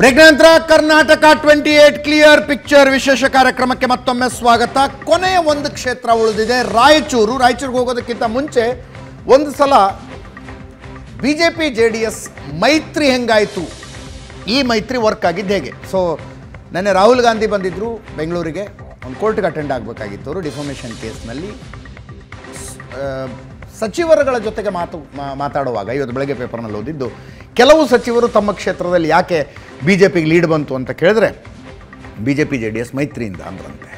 break ನಂತರ Karnataka twenty eight clear picture ವಿಶೇಷ ಕಾರ್ಯಕ್ರಮಕ್ಕೆ ಮತ್ತೊಮ್ಮೆ ಸ್ವಾಗತ ಕೊನೆಯ ಒಂದು ಕ್ಷೇತ್ರ ಉಳಿದಿದೆ ರಾಯಚೂರು ರಾಯಚೂರಿಗೆ ಹೋಗೋದಕ್ಕಿಂತ ಮುಂಚೆ ಒಂದು ಸಲ BJP J J D S ಮೈತ್ರಿ ಹೆಂಗಾಯಿತು ಈ ಮೈತ್ರಿ ವರ್ಕ್ ಆಗಿದ್ದು ಹೇಗೆ ಸೊ ನೆನ್ನೆ ರಾಹುಲ್ ಗಾಂಧಿ ಬಂದಿದ್ದರು ಬೆಂಗಳೂರಿಗೆ ಒಂದು ಕೋರ್ಟ್ಗೆ ಅಟೆಂಡ್ ಆಗಬೇಕಾಗಿತ್ತು ಅವರು ಡಿಫಾಮೇಷನ್ ಕೇಸ್ನಲ್ಲಿ ಸಚಿವರುಗಳ ಜೊತೆಗೆ ಮಾತು ಮಾತಾಡುವಾಗ ಇವತ್ತು ಬೆಳಗ್ಗೆ ಪೇಪರ್ನಲ್ಲಿ ಓದಿದ್ದು ಕೆಲವು ಸಚಿವರು ತಮ್ಮ ಕ್ಷೇತ್ರದಲ್ಲಿ ಯಾಕೆ ಬಿ ಜೆ ಪಿಗೆ ಲೀಡ್ ಬಂತು ಅಂತ ಕೇಳಿದ್ರೆ B J P J D S ಮೈತ್ರಿಯಿಂದ ಅಂದ್ರಂತೆ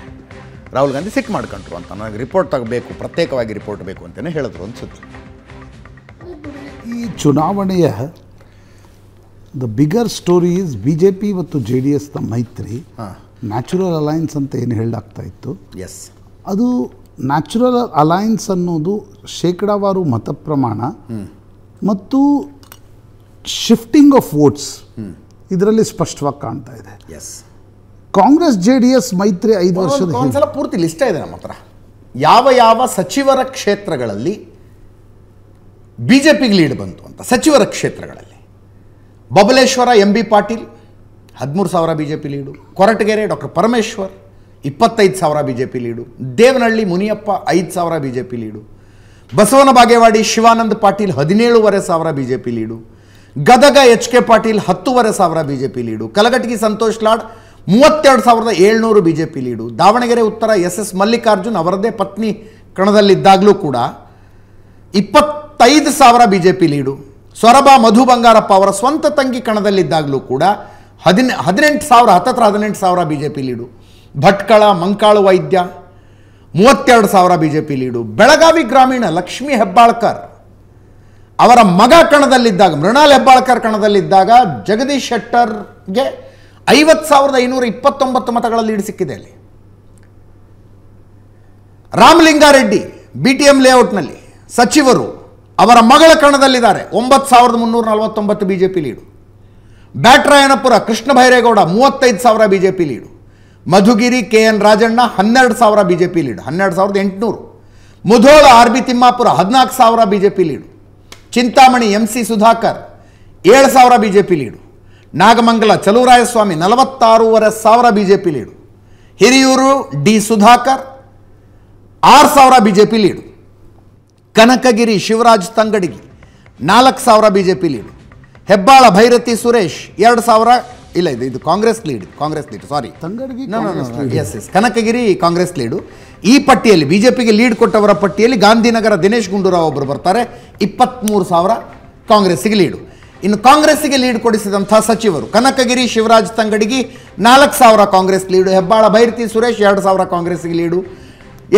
ರಾಹುಲ್ ಗಾಂಧಿ ಸಿಟ್ಟು ಮಾಡ್ಕೊಂಡ್ರು ಅಂತ ನನಗೆ ರಿಪೋರ್ಟ್ ತಗೋಬೇಕು ಪ್ರತ್ಯೇಕವಾಗಿ ರಿಪೋರ್ಟ್ ಬೇಕು ಅಂತಲೇ ಹೇಳಿದ್ರು ಅನಿಸುತ್ತೆ ಈ ಚುನಾವಣೆಯ the bigger story is B J P ಮತ್ತು ಜೆ ಡಿ ಎಸ್ನ ಮೈತ್ರಿ ನ್ಯಾಚುರಲ್ ಅಲಯನ್ಸ್ ಅಂತ ಏನು ಹೇಳಲಾಗ್ತಾ ಇತ್ತು ಎಸ್ ಅದು ನ್ಯಾಚುರಲ್ ಅಲಯನ್ಸ್ ಅನ್ನೋದು ಶೇಕಡಾವಾರು ಮತ ಪ್ರಮಾಣ ಮತ್ತು ಶಿಫ್ಟಿಂಗ್ ಆಫ್ ವೋಟ್ಸ್ ಇದರಲ್ಲಿ ಸ್ಪಷ್ಟವಾಗಿ ಕಾಣ್ತಾ ಇದೆ ಕಾಂಗ್ರೆಸ್ ಜೆ ಡಿ ಎಸ್ ಮೈತ್ರಿ ಐದು ವರ್ಷದ ಒಂದ್ಸಲ ಪೂರ್ತಿ ಲಿಸ್ಟ ಇದೆ ನಮ್ಮ ಹತ್ರ ಯಾವ ಯಾವ ಸಚಿವರ ಕ್ಷೇತ್ರಗಳಲ್ಲಿ ಬಿಜೆಪಿಗೆ ಲೀಡ್ ಬಂತು ಅಂತ ಸಚಿವರ ಕ್ಷೇತ್ರಗಳಲ್ಲಿ ಬಬಲೇಶ್ವರ ಎಂ ಬಿ ಪಾಟೀಲ್ ಹದಿಮೂರು ಸಾವಿರ B J P lead Koratagere doctor Parameshwar ಇಪ್ಪತ್ತೈದು ಸಾವಿರ B J P lead Devanahalli Muniyappa ಐದು ಸಾವಿರ ಬಿ ಜೆ ಪಿ ಲೀಡು ಬಸವನ ಬಾಗೇವಾಡಿ ಶಿವಾನಂದ ಪಾಟೀಲ್ ಹದಿನೇಳುವರೆ ಸಾವಿರ B J P lead Gadag H K Patil ಹತ್ತೂವರೆ ಸಾವಿರ B J P lead Kalghatgi Santosh Lad ಮೂವತ್ತೆರಡು ಸಾವಿರದ ಏಳ್ನೂರು ಪಿ ಲೀಡು ದಾವಣಗೆರೆ ಉತ್ತರ ಎಸ್ ಎಸ್ ಮಲ್ಲಿಕಾರ್ಜುನ್ ಅವರದೇ ಪತ್ನಿ ಕಣದಲ್ಲಿದ್ದಾಗಲೂ ಕೂಡ ಇಪ್ಪತ್ತೈದು ಸಾವಿರ B J P lead Sorab Madhu Bangarappa ಅವರ ಸ್ವಂತ ತಂಗಿ ಕಣದಲ್ಲಿದ್ದಾಗಲೂ ಕೂಡ ಹದಿನ ಹದಿನೆಂಟು ಸಾವಿರ ಹತ್ತತ್ರ ಹದಿನೆಂಟು ಸಾವಿರ B J P lead Bhatkal Mankal Vaidya ಮೂವತ್ತೆರಡು ಸಾವಿರ B J P lead Belagavi ಗ್ರಾಮೀಣ ಲಕ್ಷ್ಮೀ ಹೆಬ್ಬಾಳ್ಕರ್ ಅವರ ಮಗ ಕಣದಲ್ಲಿದ್ದಾಗ ಮೃಣಾಲ್ ಹೆಬ್ಬಾಳ್ಕರ್ ಕಣದಲ್ಲಿದ್ದಾಗ ಜಗದೀಶ್ ಶೆಟ್ಟರ್ಗೆ ಐವತ್ತು ಸಾವಿರದ ಐನೂರ ಇಪ್ಪತ್ತೊಂಬತ್ತು ಮತಗಳಲ್ಲಿ ಲೀಡ್ ಸಿಕ್ಕಿದೆ ಅಲ್ಲಿ ರಾಮಲಿಂಗಾರೆಡ್ಡಿ ಬಿ ಟಿ ಎಂ ಲೇಔಟ್ನಲ್ಲಿ ಸಚಿವರು ಅವರ ಮಗಳ ಕಣದಲ್ಲಿದ್ದಾರೆ ಒಂಬತ್ತು ಸಾವಿರದ ಮುನ್ನೂರ ನಲವತ್ತೊಂಬತ್ತು B J P lead Byatarayanapura Krishna Byregowda ಮೂವತ್ತೈದು ಸಾವಿರ B J P lead Madhugiri K N Rajanna ಹನ್ನೆರಡು ಸಾವಿರ ಬಿ ಜೆ ಪಿ ಲೀಡು ಹನ್ನೆರಡು ಸಾವಿರದ ಎಂಟುನೂರು ಮುಧೋಳ ಆರ್ ಬಿ ತಿಮ್ಮಾಪುರ ಹದಿನಾಲ್ಕು ಸಾವಿರ B J P lead Chintamani M C Sudhakar ಏಳು ಸಾವಿರ B J P lead Nagamangala Chaluvarayaswamy ನಲವತ್ತಾರೂವರೆ ಸಾವಿರ B J P lead Hiriyur D Sudhakar ಆರು ಸಾವಿರ B J P lead Kanakagiri Shivaraj Tangadagi ನಾಲ್ಕು ಸಾವಿರ B J P lead Hebbal Byrathi Suresh ಎರಡು ಸಾವಿರ ಇಲ್ಲ ಇದು ಇದು Congress lead Congress lead sorry S S Kanakagiri Congress lead ಈ ಪಟ್ಟಿಯಲ್ಲಿ ಬಿಜೆಪಿಗೆ ಲೀಡ್ ಕೊಟ್ಟವರ ಪಟ್ಟಿಯಲ್ಲಿ ಗಾಂಧಿನಗರ ದಿನೇಶ್ ಗುಂಡೂರಾವ್ ಒಬ್ಬರು ಬರ್ತಾರೆ ಇಪ್ಪತ್ತ್ಮೂರು ಸಾವಿರ ಕಾಂಗ್ರೆಸ್ಸಿಗೆ ಲೀಡು ಇನ್ನು ಕಾಂಗ್ರೆಸ್ಸಿಗೆ ಲೀಡ್ ಕೊಡಿಸಿದಂಥ ಸಚಿವರು ಕನಕಗಿರಿ ಶಿವರಾಜ್ ತಂಗಡಿಗೆ ನಾಲ್ಕು ಸಾವಿರ ಕಾಂಗ್ರೆಸ್ ಲೀಡು ಹೆಬ್ಬಾಳ ಭೈರತಿ ಸುರೇಶ್ ಎರಡು ಸಾವಿರ ಕಾಂಗ್ರೆಸ್ಸಿಗೆ lead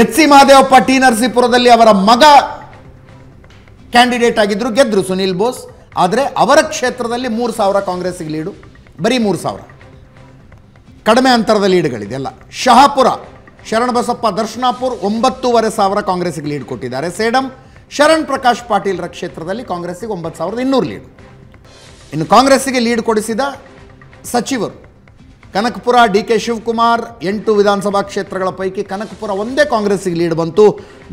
H C Mahadevappa T ನರಸೀಪುರದಲ್ಲಿ ಅವರ ಮಗ ಕ್ಯಾಂಡಿಡೇಟ್ ಆಗಿದ್ದರು ಗೆದ್ದರು ಸುನೀಲ್ ಬೋಸ್ ಆದರೆ ಅವರ ಕ್ಷೇತ್ರದಲ್ಲಿ ಮೂರು ಸಾವಿರ ಕಾಂಗ್ರೆಸ್ಸಿಗೆ ಲೀಡು ಬರೀ ಮೂರು ಸಾವಿರ ಕಡಿಮೆ ಅಂತರದ ಲೀಡ್ಗಳಿದೆ ಎಲ್ಲ ಶಹಾಪುರ ಶರಣಬಸಪ್ಪ ದರ್ಶನಾಪುರ್ ಒಂಬತ್ತೂವರೆ ಸಾವಿರ ಕಾಂಗ್ರೆಸ್ಗೆ ಲೀಡ್ ಕೊಟ್ಟಿದ್ದಾರೆ ಸೇಡಂ ಶರಣ್ ಪ್ರಕಾಶ್ ಪಾಟೀಲ್ರ ಕ್ಷೇತ್ರದಲ್ಲಿ ಕಾಂಗ್ರೆಸ್ಸಿಗೆ ಒಂಬತ್ತು ಸಾವಿರದ ಇನ್ನೂರು ಲೀಡ್ ಇನ್ನು ಕಾಂಗ್ರೆಸ್ಸಿಗೆ ಲೀಡ್ ಕೊಡಿಸಿದ ಸಚಿವರು ಕನಕಪುರ ಡಿ ಕೆ ಶಿವಕುಮಾರ್ ಎಂಟು ವಿಧಾನಸಭಾ ಕ್ಷೇತ್ರಗಳ ಪೈಕಿ ಕನಕಪುರ ಒಂದೇ ಕಾಂಗ್ರೆಸ್ಸಿಗೆ ಲೀಡ್ ಬಂತು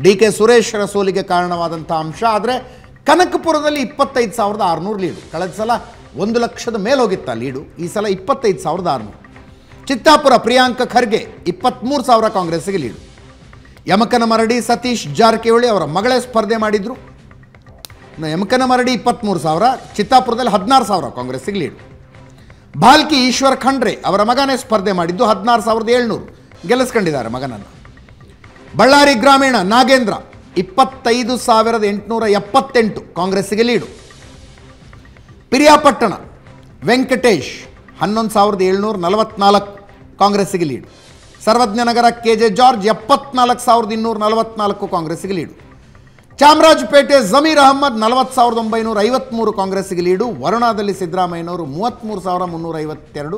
ಡಿ ಕೆ ಸುರೇಶ್ರ ಸೋಲಿಗೆ ಕಾರಣವಾದಂಥ ಅಂಶ ಆದರೆ ಕನಕಪುರದಲ್ಲಿ ಇಪ್ಪತ್ತೈದು ಸಾವಿರದ ಆರುನೂರು ಲೀಡ್ ಕಳೆದ ಸಲ ಒಂದು ಲಕ್ಷದ ಮೇಲೆ ಹೋಗಿತ್ತ ಲೀಡು ಈ ಸಲ ಇಪ್ಪತ್ತೈದು ಸಾವಿರದ ಆರುನೂರು ಚಿತ್ತಾಪುರ ಪ್ರಿಯಾಂಕ ಖರ್ಗೆ ಇಪ್ಪತ್ತ್ಮೂರು ಸಾವಿರ ಕಾಂಗ್ರೆಸ್ಸಿಗೆ ಲೀಡು ಯಮಕನ ಮರಡಿ ಸತೀಶ್ ಜಾರಕಿಹೊಳಿ ಅವರ ಮಗಳೇ ಸ್ಪರ್ಧೆ ಮಾಡಿದ್ರು ಯಮಕನ ಮರಡಿ ಇಪ್ಪತ್ತ್ಮೂರು ಸಾವಿರ ಚಿತ್ತಾಪುರದಲ್ಲಿ ಹದಿನಾರು ಸಾವಿರ ಕಾಂಗ್ರೆಸ್ಸಿಗೆ ಲೀಡು ಭಾಲ್ಕಿ ಈಶ್ವರ್ ಖಂಡ್ರೆ ಅವರ ಮಗನೇ ಸ್ಪರ್ಧೆ ಮಾಡಿದ್ದು ಹದಿನಾರು ಸಾವಿರದ ಏಳ್ನೂರು ಗೆಲ್ಲಿಸ್ಕೊಂಡಿದ್ದಾರೆ ಮಗನನ್ನು ಬಳ್ಳಾರಿ ಗ್ರಾಮೀಣ ನಾಗೇಂದ್ರ ಇಪ್ಪತ್ತೈದು ಸಾವಿರದ ಎಂಟುನೂರ ಎಪ್ಪತ್ತೆಂಟು ಕಾಂಗ್ರೆಸ್ಸಿಗೆ ಲೀಡು ಪಿರಿಯಾಪಟ್ಟಣ ವೆಂಕಟೇಶ್ ಹನ್ನೊಂದು ಸಾವಿರದ ಏಳ್ನೂರ ನಲವತ್ನಾಲ್ಕು ಕಾಂಗ್ರೆಸ್ಸಿಗೆ lead Sarvagnanagar K J George ಎಪ್ಪತ್ನಾಲ್ಕು ಸಾವಿರದ ಇನ್ನೂರ ನಲವತ್ನಾಲ್ಕು ಕಾಂಗ್ರೆಸ್ಸಿಗೆ ಲೀಡು ಚಾಮರಾಜಪೇಟೆ ಜಮೀರ್ ಅಹಮ್ಮದ್ ನಲವತ್ತು ಸಾವಿರದ ಒಂಬೈನೂರ ಐವತ್ತ್ಮೂರು ಕಾಂಗ್ರೆಸ್ಸಿಗೆ ಲೀಡು ವರುಣಾದಲ್ಲಿ ಸಿದ್ದರಾಮಯ್ಯನವರು ಮೂವತ್ತ್ಮೂರು ಸಾವಿರ ಮುನ್ನೂರ ಐವತ್ತೆರಡು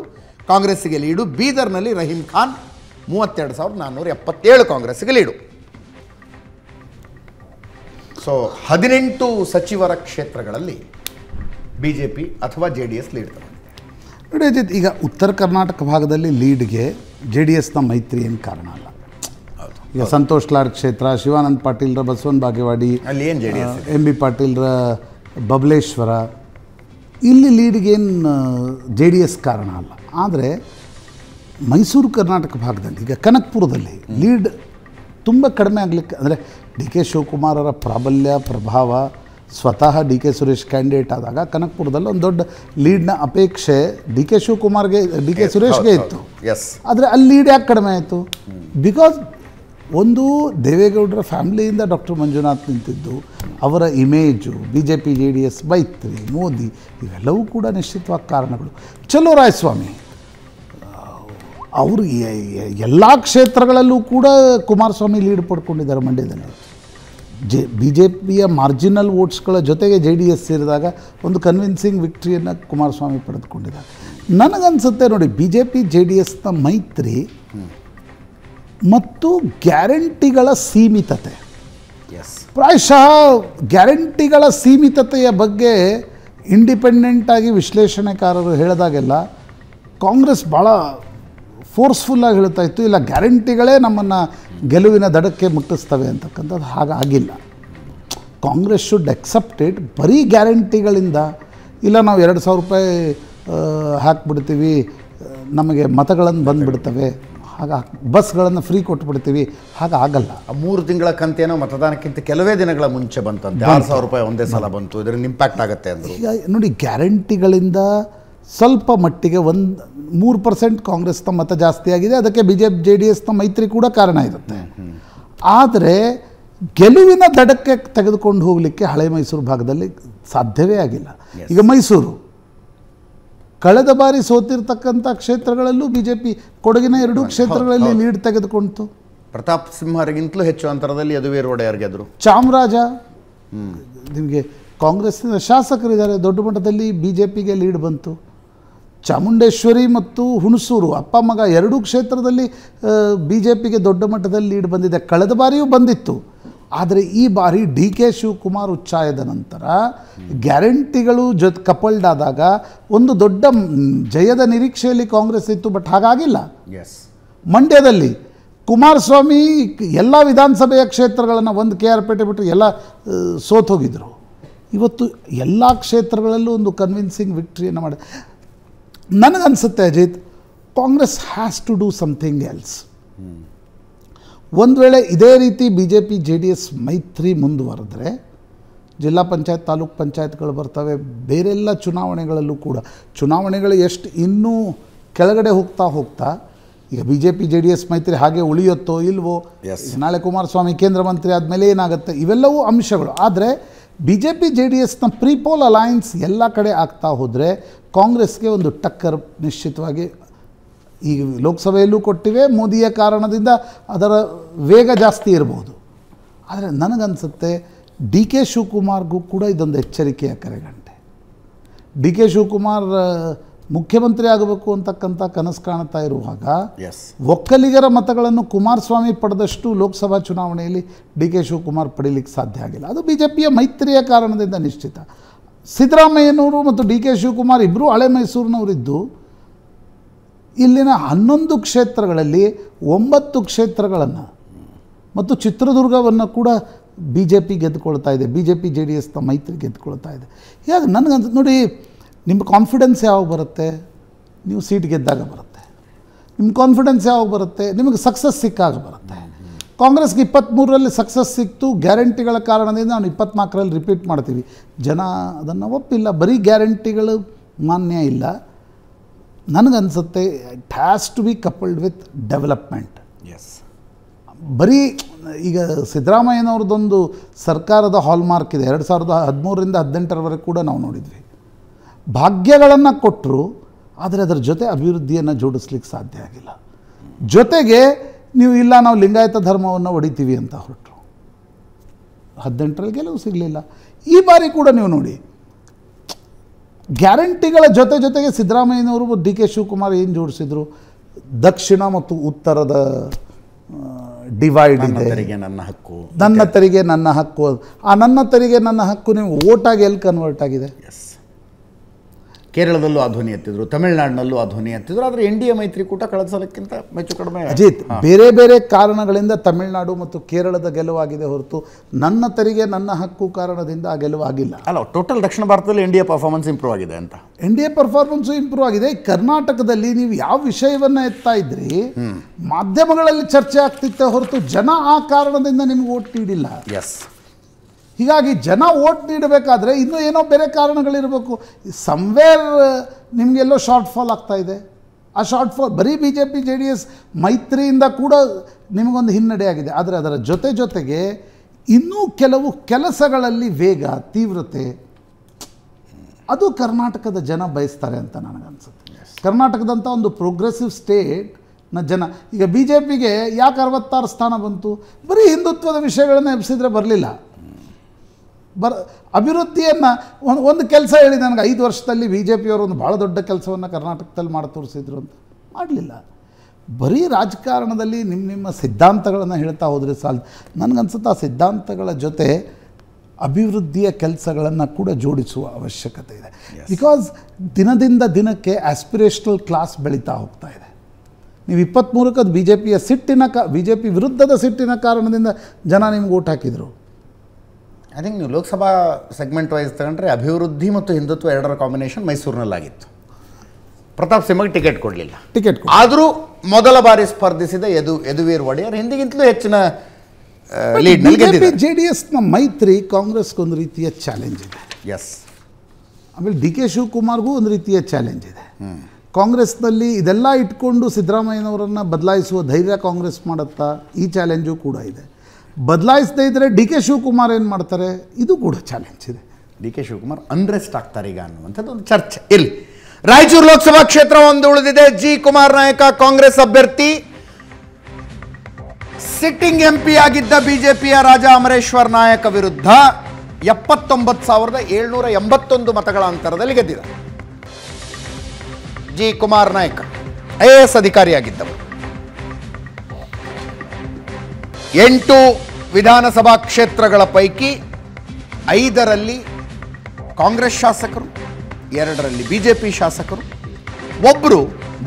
ಕಾಂಗ್ರೆಸ್ಸಿಗೆ ಲೀಡು ಬೀದರ್ನಲ್ಲಿ ರಹೀಂ ಖಾನ್ ಮೂವತ್ತೆರಡು ಸಾವಿರದ ನಾನ್ನೂರ ಎಪ್ಪತ್ತೇಳು ಕಾಂಗ್ರೆಸ್ಸಿಗೆ ಲೀಡು ಸೊ ಹದಿನೆಂಟು ಸಚಿವರ ಕ್ಷೇತ್ರಗಳಲ್ಲಿ ಬಿ ಜೆ ಪಿ ಅಥವಾ ಜೆ ಡಿ ಎಸ್ ಲೀಡ್ ನೋಡಿ ಅಜಿತ್ ಈಗ ಉತ್ತರ ಕರ್ನಾಟಕ ಭಾಗದಲ್ಲಿ ಲೀಡ್ಗೆ ಜೆ ಡಿ ಎಸ್ನ ಮೈತ್ರಿ ಏನು ಕಾರಣ ಅಲ್ಲ ಈಗ ಸಂತೋಷ್ ಲಾಡ್ ಕ್ಷೇತ್ರ ಶಿವಾನಂದ್ ಪಾಟೀಲ್ರ ಬಸವನ್ ಬಾಗೇವಾಡಿ ಅಲ್ಲಿ ಏನು J D S M B ಪಾಟೀಲ್ರ ಬಬಲೇಶ್ವರ ಇಲ್ಲಿ ಲೀಡ್ಗೇನು ಜೆ ಡಿ ಎಸ್ ಕಾರಣ ಅಲ್ಲ ಆದರೆ ಮೈಸೂರು ಕರ್ನಾಟಕ ಭಾಗದಲ್ಲಿ ಈಗ ಕನಕ್ಪುರದಲ್ಲಿ ಲೀಡ್ ತುಂಬ ಕಡಿಮೆ ಆಗಲಿಕ್ಕೆ ಅಂದರೆ ಡಿ ಕೆ ಶಿವಕುಮಾರರ ಪ್ರಾಬಲ್ಯ ಪ್ರಭಾವ ಸ್ವತಃ ಡಿ ಕೆ ಸುರೇಶ್ ಕ್ಯಾಂಡಿಡೇಟ್ ಆದಾಗ ಕನಕ್ಪುರದಲ್ಲಿ ಒಂದು ದೊಡ್ಡ ಲೀಡ್ನ ಅಪೇಕ್ಷೆ ಡಿ ಕೆ ಶಿವಕುಮಾರ್ಗೆ ಡಿ ಕೆ ಸುರೇಶ್ಗೆ ಇತ್ತು ಎಸ್ ಆದರೆ ಅಲ್ಲಿ ಲೀಡ್ ಯಾಕೆ ಕಡಿಮೆ ಆಯಿತು ಬಿಕಾಸ್ ಒಂದು ದೇವೇಗೌಡರ ಫ್ಯಾಮಿಲಿಯಿಂದ ಡಾಕ್ಟರ್ ಮಂಜುನಾಥ್ ನಿಂತಿದ್ದು ಅವರ image B J P J D S ಮೈತ್ರಿ ಮೋದಿ ಇವೆಲ್ಲವೂ ಕೂಡ ನಿಶ್ಚಿತವಾಗಿ ಕಾರಣಗಳು ಚಲೋ ರಾಯಸ್ವಾಮಿ ಅವರು ಎಲ್ಲ ಕ್ಷೇತ್ರಗಳಲ್ಲೂ ಕೂಡ ಕುಮಾರಸ್ವಾಮಿ ಲೀಡ್ ಪಡ್ಕೊಂಡಿದ್ದಾರೆ ಮಂಡ್ಯದಲ್ಲಿ ಜೆ ಬಿ ಜೆ ಪಿಯ ಮಾರ್ಜಿನಲ್ ವೋಟ್ಸ್ಗಳ ಜೊತೆಗೆ ಜೆ ಡಿ ಎಸ್ ಸೇರಿದಾಗ ಒಂದು ಕನ್ವಿನ್ಸಿಂಗ್ ವಿಕ್ಟ್ರಿಯನ್ನು ಕುಮಾರಸ್ವಾಮಿ ಪಡೆದುಕೊಂಡಿದ್ದಾರೆ ನನಗನ್ಸುತ್ತೆ ನೋಡಿ B J P J D ಎಸ್ನ ಮೈತ್ರಿ ಮತ್ತು ಗ್ಯಾರಂಟಿಗಳ ಸೀಮಿತತೆ ಎಸ್ ಪ್ರಾಯಶಃ ಗ್ಯಾರಂಟಿಗಳ ಸೀಮಿತತೆಯ ಬಗ್ಗೆ ಇಂಡಿಪೆಂಡೆಂಟಾಗಿ ವಿಶ್ಲೇಷಣೆಕಾರರು ಹೇಳಿದಾಗೆಲ್ಲ ಕಾಂಗ್ರೆಸ್ ಭಾಳ ಫೋರ್ಸ್ಫುಲ್ಲಾಗಿ ಹೇಳ್ತಾ ಇತ್ತು ಇಲ್ಲ ಗ್ಯಾರಂಟಿಗಳೇ ನಮ್ಮನ್ನು ಗೆಲುವಿನ ದಡಕ್ಕೆ ಮುಟ್ಟಿಸ್ತವೆ ಅಂತಕ್ಕಂಥದ್ದು ಹಾಗಾಗಿಲ್ಲ ಕಾಂಗ್ರೆಸ್ ಶುಡ್ ಅಕ್ಸೆಪ್ಟ್ ಬರೀ ಗ್ಯಾರಂಟಿಗಳಿಂದ ಇಲ್ಲ ನಾವು ಎರಡು ಸಾವಿರ ರೂಪಾಯಿ ಹಾಕ್ಬಿಡ್ತೀವಿ ನಮಗೆ ಮತಗಳನ್ನು ಬಂದುಬಿಡ್ತವೆ ಹಾಗಾಗಿ ಬಸ್ಗಳನ್ನು ಫ್ರೀ ಕೊಟ್ಬಿಡ್ತೀವಿ ಹಾಗಾಗಲ್ಲ ಮೂರು ತಿಂಗಳ ಕಂತೇನೋ ಮತದಾನಕ್ಕಿಂತ ಕೆಲವೇ ದಿನಗಳ ಮುಂಚೆ ಬಂತಂತೆ ಆರು ಸಾವಿರ ರೂಪಾಯಿ ಒಂದೇ ಸಲ ಬಂತು ಇದರಿಂದ ಇಂಪ್ಯಾಕ್ಟ್ ಆಗುತ್ತೆ ಅಂದರೆ ಈಗ ನೋಡಿ ಗ್ಯಾರಂಟಿಗಳಿಂದ ಸ್ವಲ್ಪ ಮಟ್ಟಿಗೆ ಒಂದು ಮೂರು ಪರ್ಸೆಂಟ್ ಕಾಂಗ್ರೆಸ್ನ ಮತ ಜಾಸ್ತಿ ಆಗಿದೆ ಅದಕ್ಕೆ B J P J D ಎಸ್ನ ಮೈತ್ರಿ ಕೂಡ ಕಾರಣ ಇರುತ್ತೆ ಆದರೆ ಗೆಲುವಿನ ದಡಕ್ಕೆ ತೆಗೆದುಕೊಂಡು ಹೋಗಲಿಕ್ಕೆ ಹಳೆ ಮೈಸೂರು ಭಾಗದಲ್ಲಿ ಸಾಧ್ಯವೇ ಆಗಿಲ್ಲ ಈಗ ಮೈಸೂರು ಕಳೆದ ಬಾರಿ ಸೋತಿರ್ತಕ್ಕಂಥ ಕ್ಷೇತ್ರಗಳಲ್ಲೂ ಬಿ ಜೆ ಪಿ ಕೊಡಗಿನ ಎರಡೂ ಕ್ಷೇತ್ರಗಳಲ್ಲಿ ಲೀಡ್ ತೆಗೆದುಕೊಂಡಿತು ಪ್ರತಾಪ್ ಸಿಂಹರಿಗಿಂತಲೂ ಹೆಚ್ಚು ಅಂತರದಲ್ಲಿ ಅದು ಒಡೆಯರ್ ಚಾಮರಾಜ ನಿಮಗೆ ಕಾಂಗ್ರೆಸ್ನ ಶಾಸಕರಿದ್ದಾರೆ ದೊಡ್ಡ ಮಟ್ಟದಲ್ಲಿ ಬಿ ಜೆ ಪಿಗೆ ಲೀಡ್ ಬಂತು ಚಾಮುಂಡೇಶ್ವರಿ ಮತ್ತು ಹುಣಸೂರು ಅಪ್ಪ ಮಗ ಎರಡೂ ಕ್ಷೇತ್ರದಲ್ಲಿ ಬಿ ಜೆ ಪಿಗೆ ದೊಡ್ಡ ಮಟ್ಟದಲ್ಲಿ ಲೀಡ್ ಬಂದಿದೆ ಕಳೆದ ಬಾರಿಯೂ ಬಂದಿತ್ತು ಆದರೆ ಈ ಬಾರಿ ಡಿ ಕೆ ಶಿವಕುಮಾರ್ ಉಚ್ಚಾಯದ ನಂತರ ಗ್ಯಾರಂಟಿಗಳು ಜೊ ಕಪಲ್ಡ್ ಆದಾಗ ಒಂದು ದೊಡ್ಡ ಜಯದ ನಿರೀಕ್ಷೆಯಲ್ಲಿ ಕಾಂಗ್ರೆಸ್ ಇತ್ತು ಬಟ್ ಹಾಗಾಗಿಲ್ಲ ಎಸ್ ಮಂಡ್ಯದಲ್ಲಿ ಕುಮಾರಸ್ವಾಮಿ ಎಲ್ಲ ವಿಧಾನಸಭೆಯ ಕ್ಷೇತ್ರಗಳನ್ನು ಒಂದು ಕೆ ಆರ್ ಪೇಟೆ ಬಿಟ್ಟರೆ ಎಲ್ಲ ಸೋತೋಗಿದ್ರು ಇವತ್ತು ಎಲ್ಲ ಕ್ಷೇತ್ರಗಳಲ್ಲೂ ಒಂದು ಕನ್ವಿನ್ಸಿಂಗ್ ವಿಕ್ಟ್ರಿಯನ್ನು ಮಾಡಿ ನನಗನ್ಸುತ್ತೆ Ajit Congress has to do something else ಒಂದು ವೇಳೆ ಇದೇ ರೀತಿ B J P J D S ಮೈತ್ರಿ ಮುಂದುವರೆದ್ರೆ ಜಿಲ್ಲಾ ಪಂಚಾಯತ್ ತಾಲೂಕ್ ಪಂಚಾಯತ್ಗಳು ಬರ್ತವೆ ಬೇರೆಲ್ಲ ಚುನಾವಣೆಗಳಲ್ಲೂ ಕೂಡ ಚುನಾವಣೆಗಳು ಎಷ್ಟು ಇನ್ನೂ ಕೆಳಗಡೆ ಹೋಗ್ತಾ ಹೋಗ್ತಾ ಈಗ B J P J D S ಮೈತ್ರಿ ಹಾಗೆ ಉಳಿಯುತ್ತೋ ಇಲ್ವೋ ನಾಳೆ ಕುಮಾರಸ್ವಾಮಿ ಕೇಂದ್ರ ಮಂತ್ರಿ ಆದಮೇಲೆ ಏನಾಗುತ್ತೆ ಇವೆಲ್ಲವೂ ಅಂಶಗಳು ಆದರೆ B J P J D ಎಸ್ನ ಪ್ರೀಪೋಲ್ ಅಲಯನ್ಸ್ ಎಲ್ಲ ಕಡೆ ಆಗ್ತಾ ಹೋದರೆ ಕಾಂಗ್ರೆಸ್ಗೆ ಒಂದು ಟಕ್ಕರ್ ನಿಶ್ಚಿತವಾಗಿ ಈ ಲೋಕಸಭೆಯಲ್ಲೂ ಕೊಟ್ಟಿವೆ ಮೋದಿಯ ಕಾರಣದಿಂದ ಅದರ ವೇಗ ಜಾಸ್ತಿ ಇರಬಹುದು ಆದರೆ ನನಗನ್ಸುತ್ತೆ ಡಿ ಕೆ ಶಿವಕುಮಾರ್ಗೂ ಕೂಡ ಇದೊಂದು ಎಚ್ಚರಿಕೆಯ ಕರೆಗಂಟೆ ಡಿ ಕೆ ಶಿವಕುಮಾರ್ ಮುಖ್ಯಮಂತ್ರಿ ಆಗಬೇಕು ಅಂತಕ್ಕಂಥ ಕನಸು ಕಾಣ್ತಾ ಇರುವಾಗ ಎಸ್ ಒಕ್ಕಲಿಗರ ಮತಗಳನ್ನು ಕುಮಾರಸ್ವಾಮಿ ಪಡೆದಷ್ಟು ಲೋಕಸಭಾ ಚುನಾವಣೆಯಲ್ಲಿ ಡಿ ಕೆ ಶಿವಕುಮಾರ್ ಪಡೀಲಿಕ್ಕೆ ಸಾಧ್ಯ ಆಗಿಲ್ಲ ಅದು ಬಿ ಜೆ ಪಿಯ ಮೈತ್ರಿಯ ಕಾರಣದಿಂದ ನಿಶ್ಚಿತ ಸಿದ್ದರಾಮಯ್ಯನವರು ಮತ್ತು ಡಿ ಕೆ ಶಿವಕುಮಾರ್ ಇಬ್ಬರೂ ಹಳೆ ಮೈಸೂರಿನವರಿದ್ದು ಇಲ್ಲಿನ ಹನ್ನೊಂದು ಕ್ಷೇತ್ರಗಳಲ್ಲಿ ಒಂಬತ್ತು ಕ್ಷೇತ್ರಗಳನ್ನು ಮತ್ತು ಚಿತ್ರದುರ್ಗವನ್ನು ಕೂಡ ಬಿ ಜೆ ಪಿ ಗೆದ್ದುಕೊಳ್ತಾ ಇದೆ B J P J D ಎಸ್ನ ಮೈತ್ರಿ ಗೆದ್ದುಕೊಳ್ತಾ ಇದೆ ಹೀಗಾಗಿ ನನಗಂತ ನೋಡಿ ನಿಮ್ಮ ಕಾನ್ಫಿಡೆನ್ಸ್ ಯಾವಾಗ ಬರುತ್ತೆ ನೀವು ಸೀಟ್ ಗೆದ್ದಾಗ ಬರುತ್ತೆ ನಿಮ್ಮ ಕಾನ್ಫಿಡೆನ್ಸ್ ಯಾವಾಗ ಬರುತ್ತೆ ನಿಮಗೆ ಸಕ್ಸಸ್ ಸಿಕ್ಕಾಗ ಬರುತ್ತೆ ಕಾಂಗ್ರೆಸ್ಗೆ ಇಪ್ಪತ್ತ್ಮೂರರಲ್ಲಿ ಸಕ್ಸಸ್ ಸಿಕ್ತು ಗ್ಯಾರಂಟಿಗಳ ಕಾರಣದಿಂದ ನಾನು ಇಪ್ಪತ್ತ್ನಾಲ್ಕರಲ್ಲಿ ರಿಪೀಟ್ ಮಾಡ್ತೀವಿ ಜನ ಅದನ್ನು ಒಪ್ಪಿಲ್ಲ ಬರೀ ಗ್ಯಾರಂಟಿಗಳು ಮಾನ್ಯ ಇಲ್ಲ ನನಗನ್ಸುತ್ತೆ it has to be coupled with development yes ಬರೀ ಈಗ ಸಿದ್ದರಾಮಯ್ಯನವ್ರದ್ದೊಂದು ಸರ್ಕಾರದ ಹಾಲ್ಮಾರ್ಕ್ ಇದೆ ಎರಡು ಸಾವಿರದ ಹದಿಮೂರರಿಂದ ಹದಿನೆಂಟರವರೆಗೆ ಕೂಡ ನಾವು ನೋಡಿದ್ವಿ ಭಾಗ್ಯಗಳನ್ನು ಕೊಟ್ಟರು ಆದರೆ ಅದರ ಜೊತೆ ಅಭಿವೃದ್ಧಿಯನ್ನು ಜೋಡಿಸ್ಲಿಕ್ಕೆ ಸಾಧ್ಯ ಆಗಿಲ್ಲ ಜೊತೆಗೆ ನೀವು ಇಲ್ಲ ನಾವು ಲಿಂಗಾಯತ ಧರ್ಮವನ್ನು ಹೊಡಿತೀವಿ ಅಂತ ಹೊರಟರು ಹದಿನೆಂಟರಲ್ಲಿ ಗೆಲುವು ಸಿಗಲಿಲ್ಲ ಈ ಬಾರಿ ಕೂಡ ನೀವು ನೋಡಿ ಗ್ಯಾರಂಟಿಗಳ ಜೊತೆ ಜೊತೆಗೆ ಸಿದ್ದರಾಮಯ್ಯನವರು ಡಿ ಕೆ ಶಿವಕುಮಾರ್ ಏನು ಜೋಡಿಸಿದರು ದಕ್ಷಿಣ ಮತ್ತು ಉತ್ತರದ ಡಿವೈಡ್ ಇದೆ ನನ್ನ ಹಕ್ಕು ನನ್ನ ತೆರಿಗೆ ನನ್ನ ಹಕ್ಕು ಆ ನನ್ನ ತೆರಿಗೆ ನನ್ನ ಹಕ್ಕು ನೀವು ಓಟಾಗಿ ಎಲ್ಲಿ ಕನ್ವರ್ಟ್ ಆಗಿದೆ ಎಸ್ ಕೇರಳದಲ್ಲೂ ಆ ಧ್ವನಿ ಎತ್ತಿದ್ರು ತಮಿಳುನಾಡಿನಲ್ಲೂ ಆ ಧ್ವನಿ ಎತ್ತಿದ್ರು ಆದರೆ ಎನ್ ಡಿ ಎ ಮೈತ್ರಿಕೂಟ ಕಳೆದ ಸಲಕ್ಕಿಂತ ಹೆಚ್ಚು ಕಡಿಮೆ ಅಜಿತ್ ಬೇರೆ ಬೇರೆ ಕಾರಣಗಳಿಂದ ತಮಿಳುನಾಡು ಮತ್ತು ಕೇರಳದ ಗೆಲುವಾಗಿದೆ ಹೊರತು ನನ್ನ ತೆರಿಗೆ ನನ್ನ ಹಕ್ಕು ಕಾರಣದಿಂದ ಆ ಗೆಲುವಾಗಿಲ್ಲ ಅಲ್ಲ ಟೋಟಲ್ ದಕ್ಷಿಣ ಭಾರತದಲ್ಲಿ N D A performance improve ಆಗಿದೆ ಅಂತ N D A performance improve ಆಗಿದೆ ಕರ್ನಾಟಕದಲ್ಲಿ ನೀವು ಯಾವ ವಿಷಯವನ್ನ ಎತ್ತಾ ಇದ್ರಿ ಮಾಧ್ಯಮಗಳಲ್ಲಿ ಚರ್ಚೆ ಆಗ್ತಿತ್ತೆ ಹೊರತು ಜನ ಆ ಕಾರಣದಿಂದ ನಿಮ್ಗೆ ಓಟ್ ನೀಡಿಲ್ಲ ಎಸ್ ಹೀಗಾಗಿ ಜನ ಓಟ್ ನೀಡಬೇಕಾದ್ರೆ ಇನ್ನೂ ಏನೋ ಬೇರೆ ಕಾರಣಗಳಿರಬೇಕು ಸಮ್ವೇರ್ uh, ನಿಮಗೆಲ್ಲೋ ಶಾರ್ಟ್ ಫಾಲ್ ಆಗ್ತಾ ಇದೆ ಆ ಶಾರ್ಟ್ ಫಾಲ್ ಬರೀ B J P J D S ಮೈತ್ರಿಯಿಂದ ಕೂಡ ನಿಮಗೊಂದು ಹಿನ್ನಡೆಯಾಗಿದೆ ಆದರೆ ಅದರ ಜೊತೆ ಜೊತೆಗೆ ಇನ್ನೂ ಕೆಲವು ಕೆಲಸಗಳಲ್ಲಿ ವೇಗ ತೀವ್ರತೆ ಅದು ಕರ್ನಾಟಕದ ಜನ ಬಯಸ್ತಾರೆ ಅಂತ ನನಗನ್ಸುತ್ತೆ ಕರ್ನಾಟಕದಂಥ ಒಂದು ಪ್ರೋಗ್ರೆಸಿವ್ ಸ್ಟೇಟ್ ನ ಜನ ಈಗ ಬಿ ಜೆ ಪಿಗೆ ಯಾಕೆ ಅರವತ್ತಾರು ಸ್ಥಾನ ಬಂತು ಬರೀ ಹಿಂದುತ್ವದ ವಿಷಯಗಳನ್ನು ಎಬ್ಬಿಸಿದ್ರೆ ಬರಲಿಲ್ಲ ಬರ ಅಭಿವೃದ್ಧಿಯನ್ನು ಒಂದು ಒಂದು ಕೆಲಸ ಹೇಳಿ ನನಗೆ ಐದು ವರ್ಷದಲ್ಲಿ ಬಿ ಜೆ ಪಿಯವರು ಒಂದು ಭಾಳ ದೊಡ್ಡ ಕೆಲಸವನ್ನು ಕರ್ನಾಟಕದಲ್ಲಿ ಮಾಡಿ ತೋರಿಸಿದ್ರು ಅಂತ ಮಾಡಲಿಲ್ಲ ಬರೀ ರಾಜಕಾರಣದಲ್ಲಿ ನಿಮ್ಮ ನಿಮ್ಮ ಸಿದ್ಧಾಂತಗಳನ್ನು ಹೇಳ್ತಾ ಹೋದರೆ ಸಾಲ್ ನನಗನ್ಸುತ್ತೆ ಆ ಸಿದ್ಧಾಂತಗಳ ಜೊತೆ ಅಭಿವೃದ್ಧಿಯ ಕೆಲಸಗಳನ್ನು ಕೂಡ ಜೋಡಿಸುವ ಅವಶ್ಯಕತೆ ಇದೆ ಬಿಕಾಸ್ ದಿನದಿಂದ ದಿನಕ್ಕೆ ಆಸ್ಪಿರೇಷನಲ್ ಕ್ಲಾಸ್ ಬೆಳೀತಾ ಹೋಗ್ತಾ ಇದೆ ನೀವು ಇಪ್ಪತ್ತ್ಮೂರಕ್ಕದು ಬಿ ಜೆ ಪಿಯ ಸಿಟ್ಟಿನ ಕ ಬಿ ಜೆ ಪಿ ವಿರುದ್ಧದ ಸಿಟ್ಟಿನ ಕಾರಣದಿಂದ ಜನ ನಿಮ್ಗೆ ಓಟ್ ಹಾಕಿದರು ಐ ಥಿಂಕ್ ನೀವು ಲೋಕಸಭಾ ಸೆಗ್ಮೆಂಟ್ ವೈಸ್ ತಗೊಂಡ್ರೆ ಅಭಿವೃದ್ಧಿ ಮತ್ತು ಹಿಂದುತ್ವ ಎರಡರ ಕಾಂಬಿನೇಷನ್ ಮೈಸೂರಿನಲ್ಲಾಗಿತ್ತು ಪ್ರತಾಪ್ ಸಿಂಹಗೆ ಟಿಕೆಟ್ ಕೊಡಲಿಲ್ಲ ಟಿಕೆಟ್ ಆದರೂ ಮೊದಲ ಬಾರಿ ಸ್ಪರ್ಧಿಸಿದ ಯದು ಯದುವೀರ್ ಒಡೆಯರ್ ಹಿಂದಿಗಿಂತಲೂ ಹೆಚ್ಚಿನ ಲೀಡ್ ಜೆ ಡಿ ಎಸ್ನ ಮೈತ್ರಿ ಕಾಂಗ್ರೆಸ್ಗೊಂದು ರೀತಿಯ ಚಾಲೆಂಜ್ ಇದೆ ಎಸ್ ಆಮೇಲೆ ಡಿ ಕೆ ಶಿವಕುಮಾರ್ಗೂ ಒಂದು ರೀತಿಯ ಚಾಲೆಂಜ್ ಇದೆ ಕಾಂಗ್ರೆಸ್ನಲ್ಲಿ ಇದೆಲ್ಲ ಇಟ್ಕೊಂಡು ಸಿದ್ದರಾಮಯ್ಯನವರನ್ನು ಬದಲಾಯಿಸುವ ಧೈರ್ಯ ಕಾಂಗ್ರೆಸ್ ಮಾಡುತ್ತಾ ಈ ಚಾಲೆಂಜು ಕೂಡ ಇದೆ ಬದಲಾಯಿಸದೇ ಇದ್ದರೆ ಡಿ ಕೆ ಶಿವಕುಮಾರ್ ಏನು ಮಾಡ್ತಾರೆ ಇದು ಕೂಡ ಚಾಲೆಂಜ್ ಇದೆ ಡಿ ಕೆ ಶಿವಕುಮಾರ್ ಅನ್ರೆಸ್ಟ್ ಆಗ್ತಾರೆ ಈಗ ಅನ್ನುವಂಥದ್ದು ಒಂದು ಚರ್ಚೆ ಇಲ್ಲಿ ರಾಯಚೂರು ಲೋಕಸಭಾ ಕ್ಷೇತ್ರ ಒಂದು ಉಳಿದಿದೆ ಜಿ ಕುಮಾರ್ ನಾಯಕ ಕಾಂಗ್ರೆಸ್ ಅಭ್ಯರ್ಥಿ ಸಿಟ್ಟಿಂಗ್ ಎಂ ಪಿ ಆಗಿದ್ದ ಬಿಜೆಪಿಯ ರಾಜ ಅಮರೇಶ್ವರ್ ನಾಯಕ ವಿರುದ್ಧ ಎಪ್ಪತ್ತೊಂಬತ್ತು ಸಾವಿರದ ಏಳ್ನೂರ ಎಂಬತ್ತೊಂದು ಮತಗಳ ಅಂತರದಲ್ಲಿ ಗೆದ್ದಿದ್ದಾರೆ ಜಿ ಕುಮಾರ್ ನಾಯಕ ಐ ಎ ಎಸ್ ಅಧಿಕಾರಿಯಾಗಿದ್ದವರು ಎಂಟು ವಿಧಾನಸಭಾ ಕ್ಷೇತ್ರಗಳ ಪೈಕಿ ಐದರಲ್ಲಿ ಕಾಂಗ್ರೆಸ್ ಶಾಸಕರು ಎರಡರಲ್ಲಿ ಬಿ ಜೆ ಪಿ ಶಾಸಕರು ಒಬ್ಬರು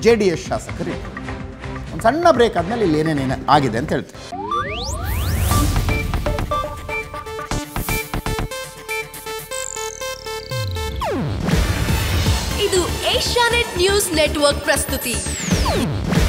ಜೆ ಡಿ ಎಸ್ ಶಾಸಕರು ಒಂದು ಸಣ್ಣ ಬ್ರೇಕ್ ಆದಮೇಲೆ ಇಲ್ಲಿ ಏನೇನೇನು ಆಗಿದೆ ಅಂತ ಹೇಳ್ತೀವಿ ಇದು ಏಷ್ಯಾನೆಟ್ ನ್ಯೂಸ್ ನೆಟ್ವರ್ಕ್ ಪ್ರಸ್ತುತಿ